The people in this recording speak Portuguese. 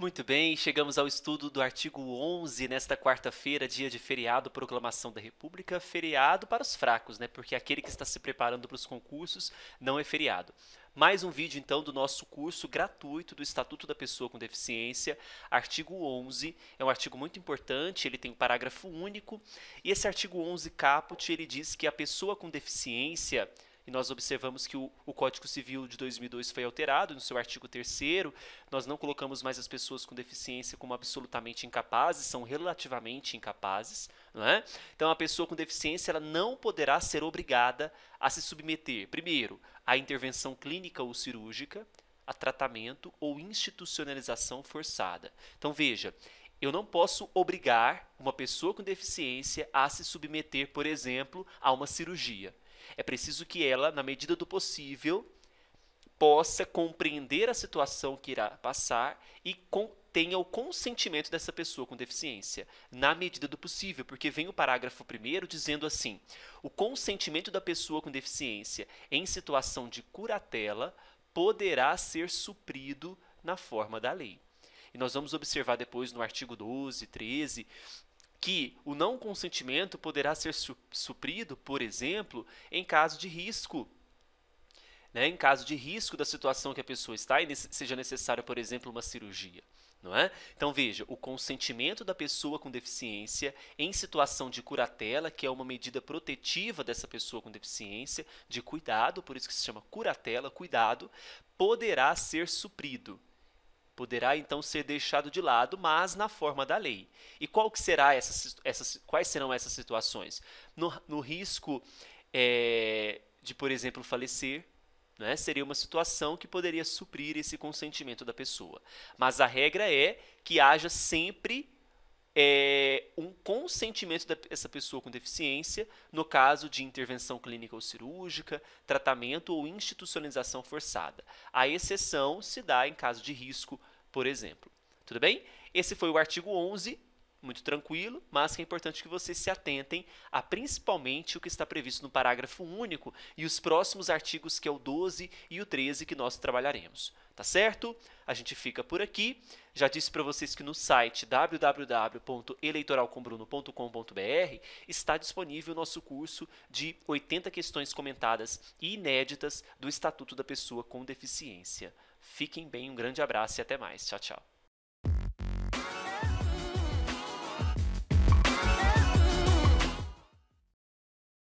Muito bem, chegamos ao estudo do artigo 11 nesta quarta-feira, dia de feriado, proclamação da República, feriado para os fracos, né? Porque aquele que está se preparando para os concursos não é feriado. Mais um vídeo então do nosso curso gratuito do Estatuto da Pessoa com Deficiência, artigo 11. É um artigo muito importante, ele tem um parágrafo único, e esse artigo 11 caput, ele diz que a pessoa com deficiência e nós observamos que o, o Código Civil de 2002 foi alterado no seu artigo 3 nós não colocamos mais as pessoas com deficiência como absolutamente incapazes, são relativamente incapazes, não é? Então a pessoa com deficiência ela não poderá ser obrigada a se submeter, primeiro, à intervenção clínica ou cirúrgica, a tratamento ou institucionalização forçada. Então veja, eu não posso obrigar uma pessoa com deficiência a se submeter, por exemplo, a uma cirurgia. É preciso que ela, na medida do possível, possa compreender a situação que irá passar e tenha o consentimento dessa pessoa com deficiência, na medida do possível, porque vem o parágrafo primeiro dizendo assim: o consentimento da pessoa com deficiência em situação de curatela poderá ser suprido na forma da lei. E nós vamos observar depois no artigo 12, 13, que o não consentimento poderá ser suprido, por exemplo, em caso de risco. Né? Em caso de risco da situação que a pessoa está e seja necessária, por exemplo, uma cirurgia. Não é? Então veja, o consentimento da pessoa com deficiência em situação de curatela, que é uma medida protetiva dessa pessoa com deficiência, de cuidado, por isso que se chama curatela, cuidado, poderá ser suprido poderá então ser deixado de lado, mas na forma da lei. E qual que será essas, quais serão essas situações? No, no risco é, de, por exemplo, falecer, né, seria uma situação que poderia suprir esse consentimento da pessoa. Mas a regra é que haja sempre é, um consentimento dessa pessoa com deficiência no caso de intervenção clínica ou cirúrgica, tratamento ou institucionalização forçada. A exceção se dá em caso de risco, por exemplo. Tudo bem? Esse foi o artigo 11 muito tranquilo, mas que é importante que vocês se atentem a principalmente o que está previsto no parágrafo único e os próximos artigos, que é o 12 e o 13, que nós trabalharemos. Tá certo? A gente fica por aqui. Já disse para vocês que no site www.eleitoralcombruno.com.br está disponível o nosso curso de 80 questões comentadas e inéditas do Estatuto da Pessoa com Deficiência. Fiquem bem, um grande abraço e até mais. Tchau, tchau.